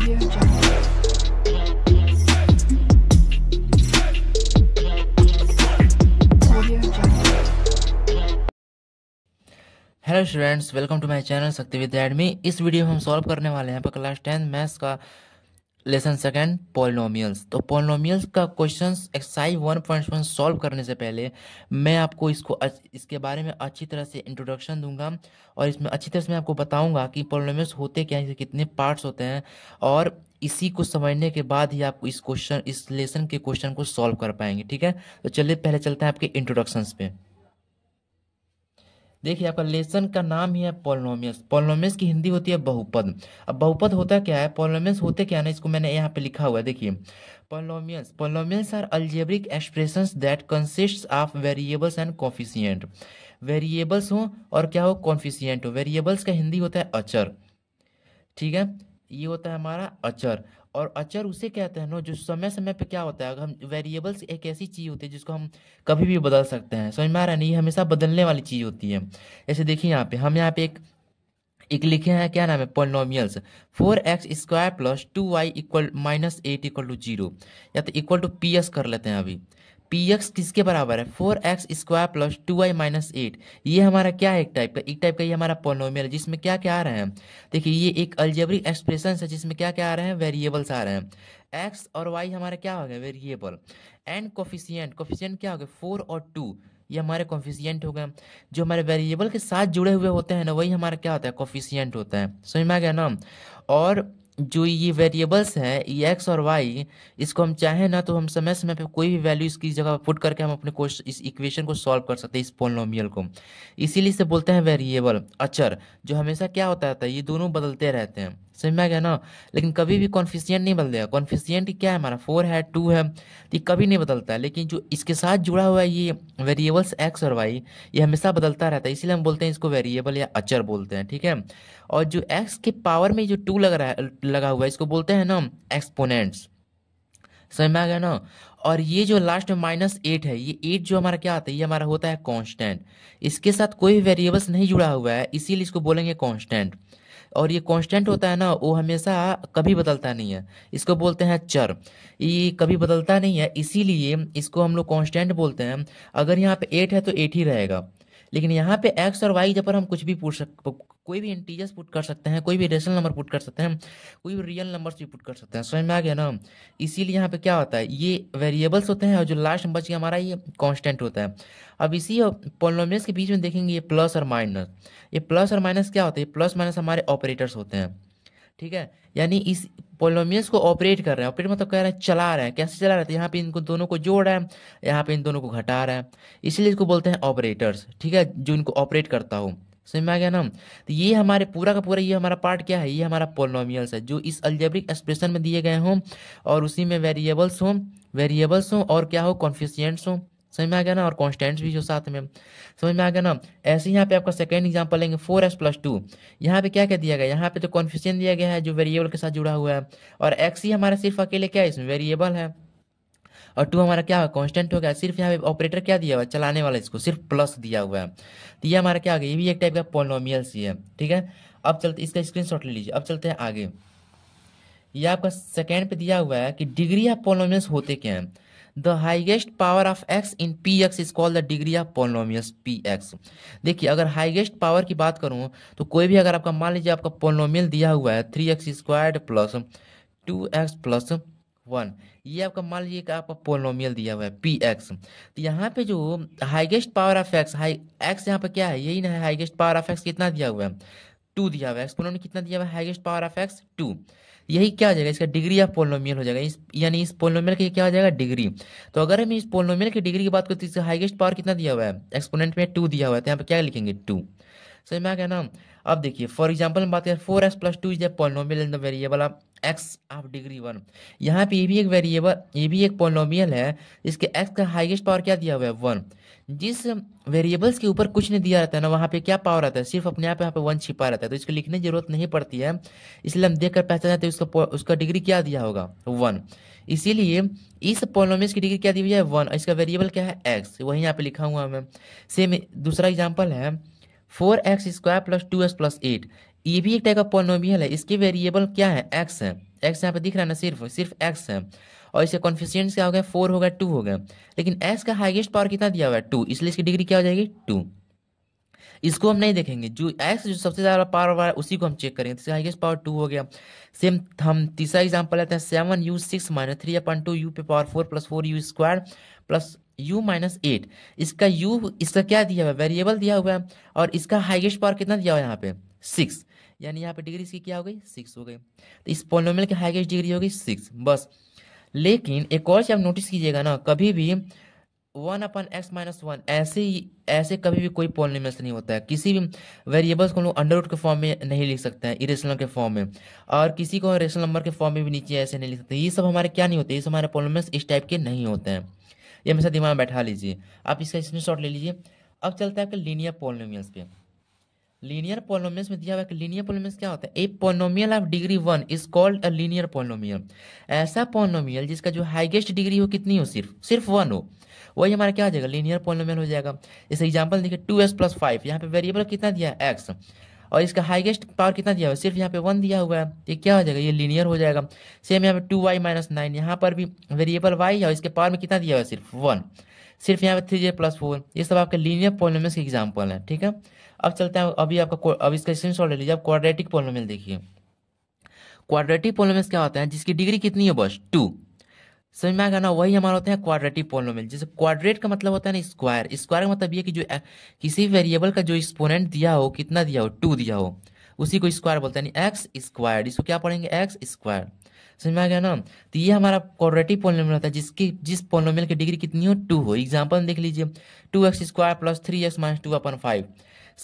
Hello students welcome to my channel Shakti Vidya एडमी इस video में हम सॉल्व करने वाले हैं पर क्लास टेन मैथ्स का लेसन सेकेंड पोलिनोमियल्स तो पोलिनोमियल्स का question exercise one point one solve करने से पहले मैं आपको इसको इसके बारे में अच्छी तरह से इंट्रोडक्शन दूंगा और इसमें अच्छी तरह से मैं आपको बताऊंगा कि पोलिनोमियल्स होते क्या हैं कितने पार्ट्स होते हैं और इसी को समझने के बाद ही आप इस क्वेश्चन इस लेसन के क्वेश्चन को सॉल्व कर पाएंगे ठीक है तो चलिए पहले चलते हैं आपके इंट्रोडक्शंस पे देखिए आपका लेसन का नाम ही है पोलोमियस पोलोमियस की हिंदी होती है बहुपद अब बहुपद होता क्या है पोलोमियस होते क्या ना इसको मैंने यहाँ पे लिखा हुआ है देखिए polynomials polynomials are algebraic expression that consist of variables and coefficient variables हो और क्या हो कॉन्फिशियंट हो वेरिएबल्स का हिंदी होता है अचर ठीक है ये होता है हमारा अचर और अचर उसे कहते हैं ना जो समय समय पे क्या होता है अगर हम वेरिएबल्स एक ऐसी चीज़ होती है जिसको हम कभी भी बदल सकते हैं समझ में आ रहा नहीं हमेशा बदलने वाली चीज़ होती है ऐसे देखिए यहाँ पे हम यहाँ पे एक एक लिखे हैं क्या नाम है polynomials four x square plus two y equal minus eight equal to zero या तो इक्वल टू पी एस कर लेते हैं अभी पी एक्स किसके बराबर है four x square plus two y minus eight ये हमारा क्या है एक टाइप का एक टाइप का ये हमारा पोनोमियल है जिसमें क्या क्या आ रहे हैं देखिए ये एक अल्जेबरी एक्सप्रेशन है जिसमें क्या क्या आ रहे हैं वेरिएबल्स आ रहे हैं एक्स और वाई हमारा क्या हो गया वेरिएबल एंड कोफिशियंट कोफिशियंट क्या हो गया फोर और टू ये हमारे कॉफिशियंट हो गए जो हमारे वेरिएबल के साथ जुड़े हुए होते हैं ना वही हमारा क्या होता है कॉफिशियंट होता है समझ में आ गया ना और जो ये वेरिएबल्स हैं ये एक्स और वाई इसको हम चाहें ना तो हम समय समय पे कोई भी वैल्यू इसकी जगह पुट करके हम अपने क्वेश्चन इस इक्वेशन को सॉल्व कर सकते हैं इस पोलोमियल को इसीलिए इसे बोलते हैं वेरिएबल अचर जो हमेशा क्या होता रहता है ये दोनों बदलते रहते हैं समझ में आ गया ना लेकिन कभी भी कॉन्फिशियंट हम्म। नहीं बदलेगा कॉन्फिशियंट क्या है हमारा फोर है टू है तो ये कभी नहीं बदलता है लेकिन जो इसके साथ जुड़ा हुआ है ये वेरिएबल्स एक्स और वाई ये हमेशा बदलता रहता है इसीलिए हम बोलते हैं इसको वेरिएबल या अचर बोलते हैं ठीक है और जो एक्स के पावर में जो टू लग रहा है लगा हुआ है इसको बोलते हैं ना एक्सपोनेंट्स समझ में आ गया ना और ये जो लास्ट में माइनस एट है ये एट जो हमारा क्या आता है ये हमारा होता है कांस्टेंट इसके साथ कोई वेरिएबल्स नहीं जुड़ा हुआ है इसीलिए इसको बोलेंगे कांस्टेंट और ये कांस्टेंट होता है ना वो हमेशा कभी बदलता नहीं है इसको बोलते हैं चर ये कभी बदलता नहीं है इसीलिए इसको हम लोग कॉन्स्टेंट बोलते हैं अगर यहाँ पे एट है तो एट ही रहेगा लेकिन यहाँ पे एक्स और वाई जब पर हम कुछ भी पूछ सक कोई भी इंटीजर्स पुट कर सकते हैं कोई भी रेशनल नंबर पुट कर सकते हैं कोई भी रियल नंबर्स भी पुट कर सकते हैं समझ में आ गया ना इसीलिए यहाँ पे क्या होता है ये वेरिएबल्स होते हैं और जो लास्ट नंबर चाहिए हमारा ये कॉन्स्टेंट होता है अब इसी पोलोमियस के बीच में देखेंगे ये प्लस और माइनस ये प्लस और माइनस क्या होता है प्लस माइनस हमारे ऑपरेटर्स होते हैं ठीक है यानी इस पोलोमियस को ऑपरेट कर रहे हैं ऑपरेट मतलब कह रहे हैं चला रहे हैं कैसे चला रहे हैं यहाँ पे इनको दोनों को जोड़ रहा है यहाँ पे इन दोनों को घटा रहा है इसीलिए इसको बोलते हैं ऑपरेटर्स ठीक है जो इनको ऑपरेट करता हूँ समझ में आ गया ना तो ये हमारे पूरा का पूरा ये हमारा पार्ट क्या है ये हमारा पोलोमियल्स है जो इस अल्जेब्रिक एक्सप्रेशन में दिए गए हों और उसी में वेरिएबल्स हों वेरिएबल्स हों और क्या हो कॉन्फिशियंट्स हों समझ में आ गया ना और कॉन्स्टेंट्स भी हो साथ में समझ में आ गया ना ऐसे यहाँ पे आपका सेकेंड एग्जाम्पल लेंगे फोर एस प्लस टू यहाँ पे क्या क्या दिया गया यहाँ पे तो कॉन्फ्यूजन दिया गया है जो वेरिएबल के साथ जुड़ा हुआ है और एक्स ही हमारा सिर्फ अकेले क्या है इसमें वेरिएबल है और टू हमारा क्या होगा कॉन्स्टेंट हो गया सिर्फ यहाँ पे ऑपरेटर क्या दिया हुआ है चलाने वाला इसको सिर्फ प्लस दिया हुआ है तो ये हमारा क्या हो गया ये भी एक टाइप का पोनोमियल सी है ठीक है अब चलते इसका शॉट ले लीजिए अब चलते हैं आगे ये आपका सेकेंड पे दिया हुआ है कि डिग्री ऑफ पोनोमियल्स होते क्या हैं the highest power of x in p x is call the degree of polynomials p x देखिए अगर हाइगेस्ट पावर की बात करूँ तो कोई भी अगर आपका मान लीजिए आपका पोलोमियल दिया हुआ है three x squared plus two x plus one ये आपका मान लीजिए कि आपका पोलोमियल दिया हुआ है पी एक्स तो यहाँ पे जो highest power of x high x यहाँ पे क्या है यही ना है हाइगेस्ट पावर ऑफ एक्स कितना दिया हुआ है टू दिया हुआ है एक्स कितना दिया हुआ है highest power of x two यही क्या हो जाएगा इसका डिग्री ऑफ पोलोमियल हो जाएगा इस यानी इस पोलोमियल का क्या हो जाएगा डिग्री तो अगर हम इस पोलोमियल की डिग्री की बात करते हैं इसका हाइगेस्ट पावर कितना दिया हुआ है एक्सपोनेंट में टू दिया हुआ है तो यहाँ पे क्या लिखेंगे टू सही मैं आ ना अब देखिए फॉर एग्जाम्पल हम बात करें four x plus two is the polynomial in the variable आप एक्स ऑफ डिग्री वन यहाँ पे ये भी एक वेरिएबल ये भी एक पोलोमियल है इसके एक्स का हाईएस्ट पावर क्या दिया हुआ है वन जिस वेरिएबल्स के ऊपर कुछ नहीं दिया रहता है ना वहाँ पे क्या पावर आता है सिर्फ अपने आप यहाँ पे वन छिपा रहता है तो इसको लिखने की जरूरत नहीं पड़ती है इसलिए हम देख कर पहचान जाते हैं तो उसका उसका डिग्री क्या दिया होगा वन इसीलिए इस पोलोमियल की डिग्री क्या दी हुई है वन इसका वेरिएबल क्या है एक्स वही यहाँ पे लिखा हुआ है सेम दूसरा एग्जाम्पल है four x square plus two x plus eight ये भी एक टाइप का पोनोमियल है इसके वेरिएबल क्या है एक्स है एक्स यहाँ पे दिख रहा है ना सिर्फ सिर्फ एक्स है और इसके कॉन्फिशियंस क्या हो गया फोर हो गया टू हो गया लेकिन एक्स का हाइएस्ट पावर कितना दिया हुआ है टू इसलिए इसकी डिग्री क्या हो जाएगी टू इसको हम नहीं देखेंगे जो एक्स जो सबसे ज़्यादा पावर वाला उसी को हम चेक करेंगे तो हाइएस्ट पावर टू हो गया सेम हम तीसरा एग्जाम्पल लेते हैं seven u six minus three upon two u पे power four plus four u square plus u minus eight इसका यू इसका क्या दिया हुआ है वेरिएबल दिया हुआ है और इसका हाइएस्ट पावर कितना दिया हुआ है यहाँ पे सिक्स यानी यहाँ पे डिग्री इसकी क्या हो गई सिक्स हो गई तो इस पॉलिनोमियल की हाइगेस्ट डिग्री हो गई सिक्स बस लेकिन एक और चीज आप नोटिस कीजिएगा ना कभी भी one upon x minus one ऐसे ही ऐसे कभी भी कोई पॉलिनोमियल्स नहीं होता है किसी भी वेरिएबल्स को हम लोग अंडर रूट के फॉर्म में नहीं लिख सकते हैं इरेशनल के फॉर्म में और किसी को रेशनल नंबर के फॉर्म में भी नीचे ऐसे नहीं लिख सकते ये सब हमारे क्या नहीं होते ये सब हमारे पॉलिनोमियल्स इस टाइप के नहीं होते हैं ये हमेशा दिमाग में बैठा लीजिए आप इसका स्क्रीन ले लीजिए अब चलते हैं आपके लीनियर पॉलिनोमियल्स पे लीनियर पोलोमियस में दिया हुआ है कि लीनियर पोलोमियस क्या होता है a polynomial of degree one is called a linear polynomial ऐसा पोनोमियल जिसका जो हाइएस्ट डिग्री हो कितनी हो सिर्फ सिर्फ वन हो वही हमारा क्या हो जाएगा लीनियर पोनोमियल हो जाएगा इस एग्जाम्पल देखिए टू एस प्लस फाइव यहाँ पे वेरिएबल कितना दिया है एक्स और इसका हाईएस्ट पावर कितना दिया हुआ है सिर्फ यहाँ पे वन दिया हुआ है ये क्या हो जाएगा ये लीनियर हो जाएगा सेम यहाँ पे टू वाई माइनस नाइन यहाँ पर भी वेरिएबल वाई है इसके पावर में कितना दिया हुआ है सिर्फ वन सिर्फ यहाँ पे थ्री जे प्लस फोर ये सब आपके लीनियर पॉलिनोमियल्स के एग्जाम्पल है ठीक है अब चलते हैं अभी आपका अब इसका स्क्रीन ले लीजिए आप क्वाड्रेटिक पॉलिनोमियल देखिए क्वाड्रेटिक पॉलिनोमियल्स क्या होता है जिसकी डिग्री कितनी है बस टू समझ में आएगा ना वही हमारा होता है क्वाड्रेटिक पोलोमिल जैसे क्वाड्रेट का मतलब होता है ना स्क्वायर स्क्वायर का मतलब ये कि जो किसी वेरिएबल का जो एक्सपोनेंट दिया हो कितना दिया हो टू दिया हो उसी को स्क्वायर बोलते हैं एक्स स्क्वायर इसको क्या पढ़ेंगे एक्स स्क्वायर समझ में आ गया ना तो ये हमारा क्वाड्रेटिक पॉलिनोमियल होता है जिसकी जिस पॉलिनोमियल की डिग्री कितनी हो टू हो एग्जाम्पल देख लीजिए two x square plus three x minus two अपन फाइव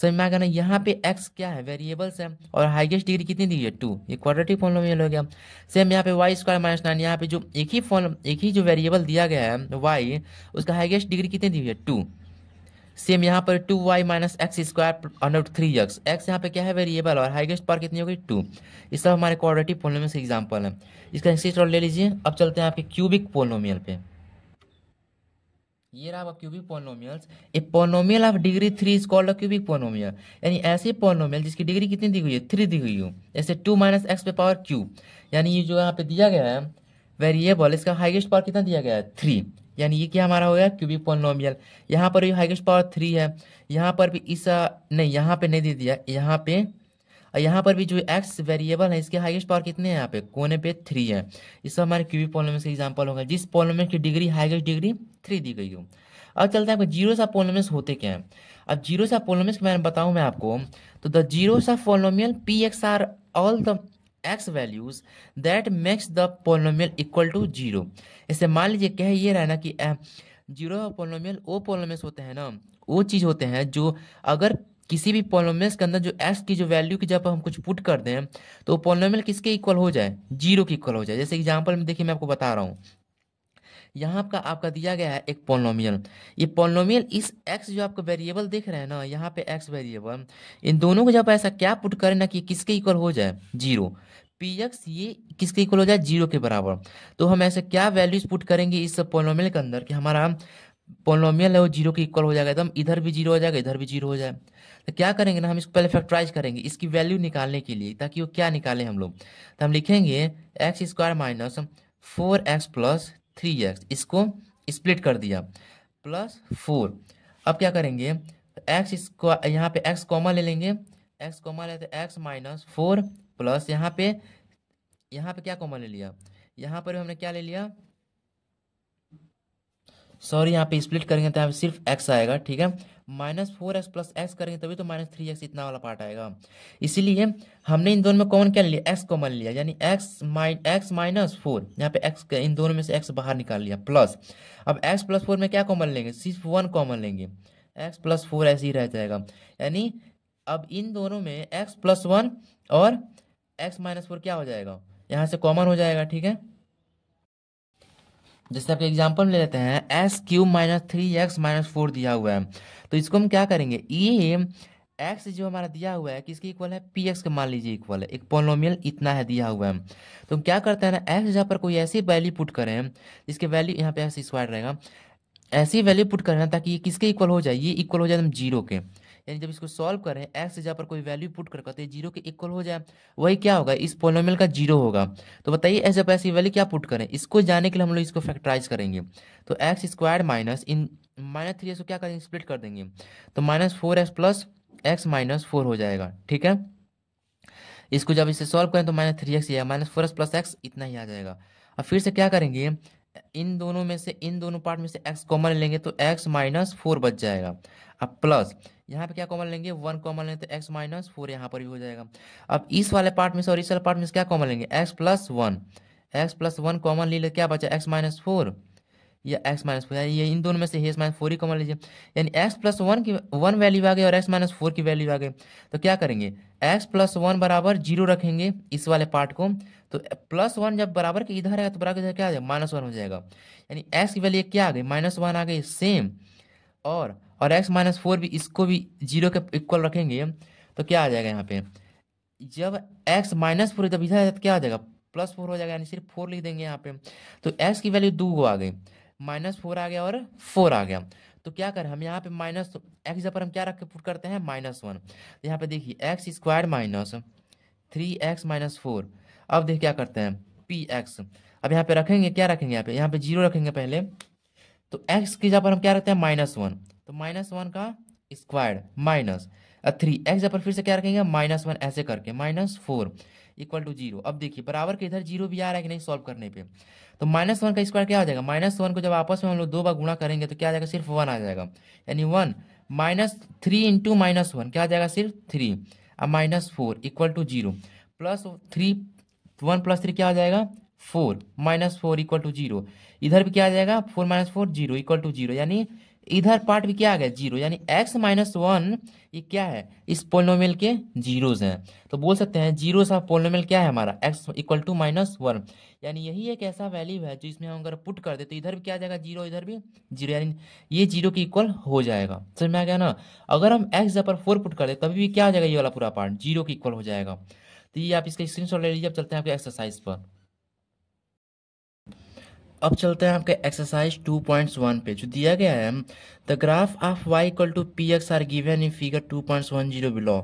समझ में आ गया ना यहाँ पे एक्स क्या है वेरिएबल्स है और हाइएस्ट डिग्री कितनी दी है टू ये क्वाड्रेटिक पॉलिनोमियल हो गया सेम यहाँ पे वाई स्क्वायर माइनस नाइन यहाँ पे जो एक ही फॉल एक ही जो वेरिएबल दिया गया है वाई उसका हाइएस्ट डिग्री कितनी दी हुई है टू सेम यहाँ पर two y minus x square under three x x यहाँ पे क्या है वेरिएबल और हाइएस्ट पार कितनी होगी टू इस सब हमारे कोऑर्डिनेटिव पोलोमियल से एग्जाम्पल है इसका इंसिस्ट और ले लीजिए अब चलते हैं आपके क्यूबिक पोलोमियल पे ये रहा आपका cubic polynomials a polynomial of degree three is called a cubic polynomial यानी ऐसे पोनोमियल जिसकी डिग्री कितनी दी हुई है थ्री दी हुई हो ऐसे टू माइनस एक्स पे पावर क्यू यानी ये जो यहाँ पे दिया गया है वेरिएबल इसका हाइएस्ट पावर कितना दिया गया है थ्री यानी ये क्या हमारा हो गया क्यूबिक पोलिनोमियल यहाँ पर भी हाइगेस्ट पावर थ्री है यहाँ पर भी इस नहीं यहाँ पे नहीं दे दिया यहाँ पे और यहाँ पर भी जो एक्स वेरिएबल है इसके हाइस्ट पावर कितने हैं यहाँ पे कोने पे थ्री है इसका हमारे क्यूबिक पॉलिनोमियल का एग्जाम्पल होगा जिस पॉलिनोमियल की डिग्री हाइगेस्ट डिग्री थ्री दी गई हो अब चलते हैं आपको जीरो सा पोलोमियस होते क्या हैं अब जीरो सा पोलोमियस के बताऊँ मैं आपको तो द जीरो सा polynomial p x are all the x values that makes the polynomial equal to zero इसे मान लीजिए कह ये ना कि जीरो पोलोमियल वो पोलोमियस होते हैं ना वो चीज़ होते हैं जो अगर किसी भी पोलोमियस के अंदर जो एक्स की जो वैल्यू की जब हम कुछ पुट कर दें तो पोलोमियल किसके इक्वल हो जाए जीरो के इक्वल हो जाए जैसे एग्जाम्पल में देखिए मैं आपको बता रहा हूँ यहाँ आपका आपका दिया गया है एक पोलोमियल ये पोलोमियल इस एक्स जो आपको वेरिएबल देख रहे हैं ना यहाँ पे एक्स वेरिएबल इन दोनों को जब ऐसा क्या पुट करें ना कि किसके इक्वल हो जाए जीरो पी एक्स ये किसके इक्वल हो जाए जीरो के बराबर तो हम ऐसे क्या वैल्यूज पुट करेंगे इस पोलोमियल के अंदर कि हमारा पोलोमियल है वो जीरो के इक्वल हो जाएगा एकदम इधर भी जीरो हो जाएगा इधर भी जीरो हो जाए तो क्या करेंगे ना हम इसको पहले फैक्टराइज करेंगे इसकी वैल्यू निकालने के लिए ताकि वो क्या निकालें हम लोग तो हम लिखेंगे x square minus four x plus three x इसको स्प्लिट कर दिया प्लस फोर अब क्या करेंगे एक्स इसको यहाँ पे एक्स कॉमा ले लेंगे एक्स कॉमा लेते एक्स माइनस फोर प्लस यहाँ पे यहाँ पे क्या कॉमा ले लिया यहाँ पर हमने क्या ले लिया सॉरी यहाँ पे स्प्लिट करेंगे तो यहाँ पे सिर्फ एक्स आएगा ठीक है minus four x plus x करेंगे तभी तो माइनस थ्री एक्स इतना वाला पार्ट आएगा इसीलिए हमने इन दोनों में कॉमन क्या लिया एक्स कॉमन लिया यानी x minus x minus four यहाँ पे एक्स इन दोनों में से एक्स बाहर निकाल लिया प्लस अब एक्स प्लस फोर में क्या कॉमन लेंगे सिर्फ वन कॉमन लेंगे एक्स प्लस फोर ऐसे ही रह जाएगा यानी अब इन दोनों में एक्स प्लस वन और एक्स माइनस फोर क्या हो जाएगा यहाँ से कॉमन हो जाएगा ठीक है जैसे आप एग्जाम्पल ले लेते हैं s cube minus three x minus four दिया हुआ है तो इसको हम क्या करेंगे ये एक्स जो हमारा दिया हुआ है किसके इक्वल है पी एक्स का मान लीजिए इक्वल है एक पोलोमियल इतना है दिया हुआ है तो हम क्या करते हैं ना एक्स जहाँ पर कोई ऐसी वैल्यू पुट करें जिसके वैल्यू यहाँ पे एक्स स्क्वायर रहेगा ऐसी वैल्यू पुट करें ताकि ये किसके इक्वल हो जाए ये इक्वल हो जाए हम जीरो के यानी जब इसको सॉल्व करें एक्स जहाँ पर कोई वैल्यू पुट कर करते जीरो के इक्वल हो जाए वही क्या होगा इस पोलोमियल का जीरो होगा तो बताइए ऐसे ऐसी वैल्यू क्या पुट करें इसको जाने के लिए हम लोग इसको फैक्ट्राइज करेंगे तो एक्स स्क्वायर माइनस इन माइनस थ्री एस को क्या करेंगे स्प्लिट कर देंगे तो minus four x plus x minus four हो जाएगा ठीक है इसको जब इसे सॉल्व करें तो माइनस थ्री एक्स ही minus four x plus x इतना ही आ जाएगा अब फिर से क्या करेंगे इन दोनों में से इन दोनों पार्ट में से एक्स कॉमन लेंगे तो एक्स माइनस फोर बच जाएगा अब प्लस यहाँ पे क्या कॉमन लेंगे वन कॉमन लेंगे तो एक्स माइनस फोर यहाँ पर भी हो जाएगा अब इस वाले पार्ट में सॉरी इस वाले पार्ट में क्या कॉमन लेंगे x plus one x plus one common ले क्या बचा एक्स माइनस फोर या एक्स माइनस फोर ये इन दोनों में से एक्स माइनस फोर ही कॉमन लीजिए यानी एक्स प्लस वन की वन वैल्यू आ गई और एक्स माइनस फोर की वैल्यू आ गई तो क्या करेंगे एक्स प्लस वन बराबर जीरो रखेंगे इस वाले पार्ट को तो प्लस वन जब बराबर के इधर आएगा तो बराबर क्या आ जाएगा माइनस वन हो जाएगा यानी एक्स की वैल्यू क्या आ गई माइनस वन आ गई सेम और और एक्स माइनस फोर भी इसको भी जीरो के इक्वल रखेंगे तो क्या आ जाएगा यहाँ पे जब एक्स माइनस फोर जब इधर तो क्या आ जाएगा प्लस फोर हो जाएगा यानी सिर्फ फोर लिख देंगे यहाँ पे तो एक्स की वैल्यू दो आ गई माइनस फोर आ गया और फोर आ गया तो क्या करें हम यहाँ पे माइनस एक्स जब पर हम क्या रख के पुट करते हैं माइनस वन तो यहाँ पे देखिए x square minus three x minus four अब देख क्या करते हैं पी एक्स अब यहाँ पे रखेंगे क्या रखेंगे यहाँ पे यहाँ पे जीरो रखेंगे पहले तो एक्स की जहाँ पर हम क्या रखते हैं माइनस वन तो माइनस वन का स्क्वायर माइनस थ्री एक्स पर फिर से क्या रखेंगे माइनस वन ऐसे करके minus four equal to zero अब देखिए बराबर के इधर जीरो भी आ रहा है कि नहीं सॉल्व करने पे तो माइनस वन का स्क्वायर क्या हो जाएगा माइनस वन को जब आपस में हम लोग दो बार गुणा करेंगे तो क्या आ जाएगा सिर्फ वन आ जाएगा यानी one minus three into minus one क्या आ जाएगा सिर्फ थ्री और minus four equal to zero plus three one plus three क्या हो जाएगा four minus four equal to zero इधर भी क्या आ जाएगा four minus four zero equal to zero यानी इधर पार्ट भी क्या आ गया जीरो यानी एक्स माइनस वन ये क्या है इस पोलोमेल के जीरोज हैं तो बोल सकते हैं जीरो सा पोलोमेल क्या है हमारा x equal to minus one यानी यही एक ऐसा वैल्यू है जो इसमें हम अगर पुट कर दे तो इधर भी क्या आ जाएगा जीरो इधर भी जीरो यानी ये जीरो के इक्वल हो जाएगा समझ में आ गया ना अगर हम एक्स जब फोर पुट कर दे तभी भी क्या आ जाएगा ये वाला पूरा पार्ट जीरो के इक्वल हो जाएगा तो ये आप इसका स्क्रीन ले लीजिए अब चलते हैं आपके एक्सरसाइज पर अब चलते हैं आपके एक्सरसाइज 2.1 पे जो दिया गया है the graph of y equal to p x are given in figure 2.10 below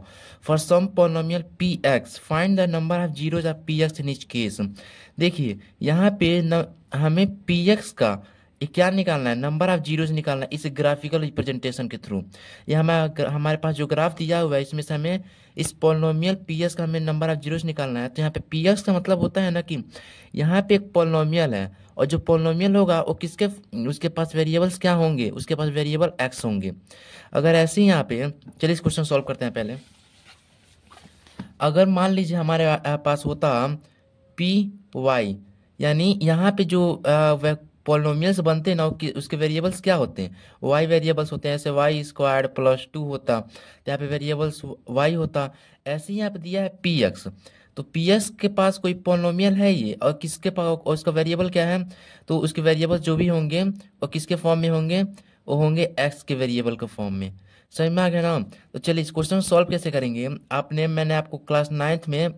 for some polynomial p x find the number of zero p x in each case देखिए यहाँ पे न, हमें पी एक्स का क्या निकालना है नंबर ऑफ जीरो निकालना है इस ग्राफिकल रिप्रेजेंटेशन के थ्रू ये हमारे पास जो ग्राफ दिया हुआ है इसमें से हमें इस पोलोमियल पी एस का हमें नंबर ऑफ जीरोज निकालना है तो यहाँ पे पी एस का मतलब होता है ना कि यहाँ पे एक पोलोमियल है और जो पोलोमियल होगा वो किसके उसके पास वेरिएबल्स क्या होंगे उसके पास वेरिएबल एक्स होंगे अगर ऐसे ही यहाँ पे चलिए इस क्वेश्चन सॉल्व करते हैं पहले अगर मान लीजिए हमारे पास होता पी वाई यानी यहाँ पे जो आ, पोलोमियल्स बनते हैं ना उसके वेरिएबल्स क्या होते हैं वाई वेरिएबल्स होते हैं ऐसे वाई स्क्वायर प्लस टू होता तो यहाँ पे वेरिएबल्स वाई होता ऐसे ही यहाँ पे दिया है पी एक्स तो पी एक्स के पास कोई पोलोमियल है ये और किसके पास और उसका वेरिएबल क्या है तो उसके वेरिएबल जो भी होंगे और किसके फॉर्म में होंगे वो होंगे एक्स के वेरिएबल के फॉर्म में समझ में आ गया ना तो चलिए इस क्वेश्चन सॉल्व कैसे करेंगे आपने मैंने आपको क्लास नाइन्थ में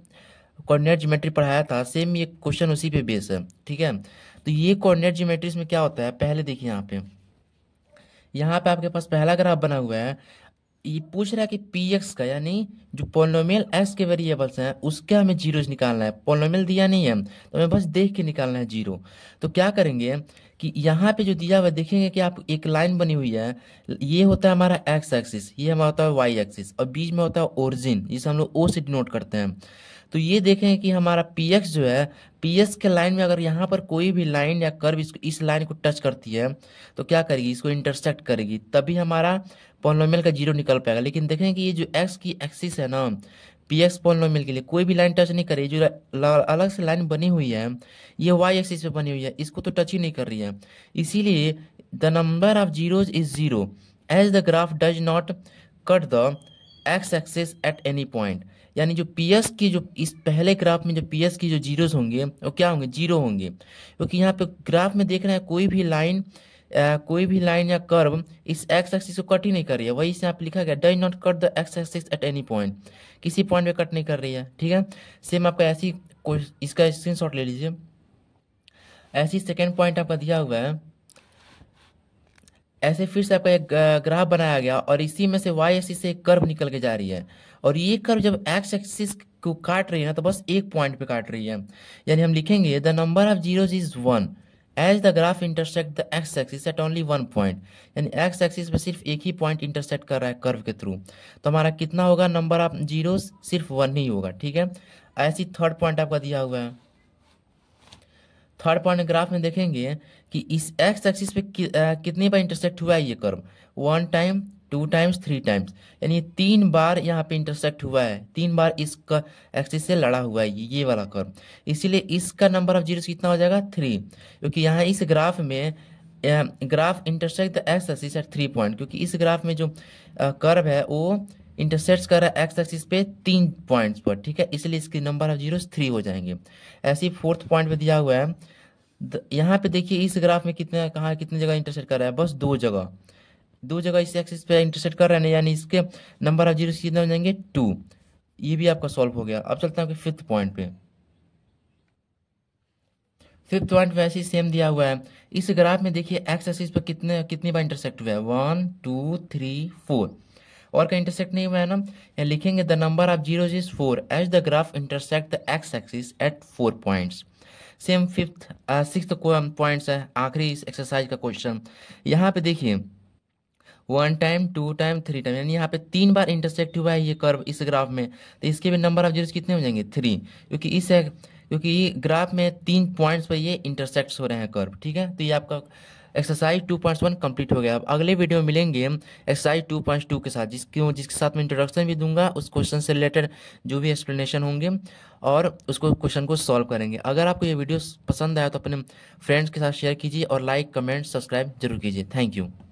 कोऑर्डिनेट ज्योमेट्री पढ़ाया था सेम ये क्वेश्चन उसी पे बेस है ठीक है तो ये कोऑर्डिनेट जियोमेट्रिक्स में क्या होता है पहले देखिए यहाँ पे यहाँ पे आपके पास पहला ग्राफ बना हुआ है ये पूछ रहा है कि पी एक्स का यानी जो पोलोमेल एस के वेरिएबल्स हैं उसके हमें जीरो निकालना है पोलोमेल दिया नहीं है तो हमें बस देख के निकालना है जीरो तो क्या करेंगे कि यहाँ पे जो दिया हुआ देखेंगे कि आप एक लाइन बनी हुई है ये होता है हमारा एक्स एक्सिस ये हमारा होता है वाई एक्सिस और बीच में होता है ओरिजिन जिसे हम लोग ओ से डिनोट करते हैं तो ये देखें कि हमारा पी एक्स जो है पी के लाइन में अगर यहाँ पर कोई भी लाइन या कर्व इसको इस लाइन को टच करती है तो क्या करेगी इसको इंटरसेक्ट करेगी तभी हमारा पॉनोमियल का जीरो निकल पाएगा लेकिन देखें कि ये जो एक्स की एक्सिस है ना पी एक्स पॉलिनोमियल के लिए कोई भी लाइन टच नहीं करेगी जो अलग से लाइन बनी हुई है ये वाई एक्सिस पर बनी हुई है इसको तो टच ही नहीं कर रही है इसीलिए the number of zeros is zero as the graph does not cut the x axis at any point यानी जो एस की जो इस पहले ग्राफ में जो एस की जो जीरोस होंगे वो क्या होंगे जीरो होंगे क्योंकि यहाँ पे ग्राफ में देख रहे हैं कोई भी लाइन आ, कोई भी लाइन या कर्व इस एक्स एक्सिस को कट ही नहीं कर रही है वही से आप लिखा गया does not cut the x axis at any point किसी पॉइंट पे कट नहीं कर रही है ठीक है सेम आपका ऐसी इसका शॉट ले लीजिए ऐसी सेकेंड पॉइंट आपका दिया हुआ है ऐसे फिर से आपका एक ग्राफ बनाया गया और इसी में से वाई एक्सिस से एक कर्व निकल के जा रही है और ये कर्व जब एक्स एक्सिस को काट रही है ना तो बस एक पॉइंट पे काट रही है यानी हम लिखेंगे the number of zeros is one as the graph intersect the x axis at only one point यानी एक्स एक्सिस पे सिर्फ एक ही पॉइंट इंटरसेक्ट कर रहा है कर्व के थ्रू तो हमारा कितना होगा नंबर ऑफ जीरो सिर्फ वन ही होगा ठीक है ऐसी थर्ड पॉइंट आपका दिया हुआ है थर्ड पॉइंट ग्राफ में देखेंगे कि इस एक्स एक्सिस पे कितनी बार इंटरसेक्ट हुआ है ये curve one time two times three times यानी तीन बार यहाँ पे इंटरसेक्ट हुआ है तीन बार इस एक्सिस से लड़ा हुआ है ये वाला कर्व इसीलिए इसका नंबर ऑफ जीरो कितना हो जाएगा थ्री क्योंकि यहाँ इस ग्राफ में graph intersect the x axis at three point क्योंकि इस ग्राफ में जो कर्व है वो इंटरसेट्स कर रहा है एक्स एक्सिस पे तीन पॉइंट्स पर ठीक है इसलिए इसके नंबर ऑफ जीरो थ्री हो जाएंगे ऐसे ही फोर्थ पॉइंट पे दिया हुआ है यहाँ पे देखिए इस ग्राफ में कितने कहा कितनी जगह इंटरसेट कर रहा है बस दो जगह दो जगह इस एक्सिस पे इंटरसेट कर रहे हैं यानी इसके नंबर ऑफ जीरो कितने हो जाएंगे टू ये भी आपका सॉल्व हो गया अब चलते हैं फिफ्थ पॉइंट पे फिफ्थ पॉइंट वैसे ही सेम दिया हुआ है इस ग्राफ में देखिए एक्स एक्सिस पर कितने कितनी बार इंटरसेक्ट हुआ है वन टू थ्री फोर और का इंटरसेक्ट नहीं हुआ है ना यहाँ लिखेंगे the number of zeros is four as the graph intersect the x axis at four points same fifth six points है आखिरी इस एक्सरसाइज का क्वेश्चन यहाँ पे देखिए one time two time three time यानी यहाँ पे तीन बार इंटरसेक्ट हुआ है ये कर्व इस ग्राफ में तो इसके भी नंबर ऑफ जीरोज कितने हो जाएंगे थ्री क्योंकि इस क्योंकि ये ग्राफ में तीन पॉइंट्स पर ये इंटरसेक्ट्स हो रहे हैं कर्व ठीक है तो ये आपका एक्सरसाइज 2.1 कंप्लीट हो गया अब अगले वीडियो में मिलेंगे एक्सरसाइज 2.2 के साथ जिसके जिसके साथ मैं इंट्रोडक्शन भी दूंगा उस क्वेश्चन से रिलेटेड जो भी एक्सप्लेनेशन होंगे और उसको क्वेश्चन को सॉल्व करेंगे अगर आपको ये वीडियो पसंद आया तो अपने फ्रेंड्स के साथ शेयर कीजिए और लाइक कमेंट सब्सक्राइब जरूर कीजिए थैंक यू